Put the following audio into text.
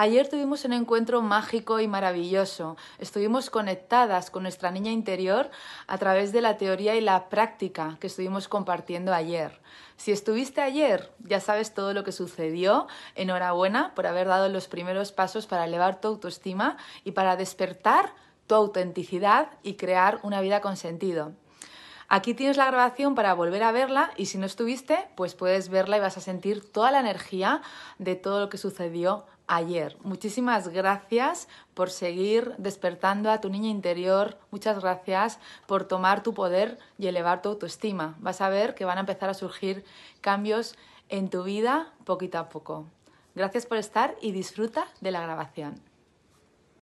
Ayer tuvimos un encuentro mágico y maravilloso. Estuvimos conectadas con nuestra niña interior a través de la teoría y la práctica que estuvimos compartiendo ayer. Si estuviste ayer, ya sabes todo lo que sucedió. Enhorabuena por haber dado los primeros pasos para elevar tu autoestima y para despertar tu autenticidad y crear una vida con sentido. Aquí tienes la grabación para volver a verla y si no estuviste, pues puedes verla y vas a sentir toda la energía de todo lo que sucedió ayer. Muchísimas gracias por seguir despertando a tu niña interior. Muchas gracias por tomar tu poder y elevar tu autoestima. Vas a ver que van a empezar a surgir cambios en tu vida poquito a poco. Gracias por estar y disfruta de la grabación.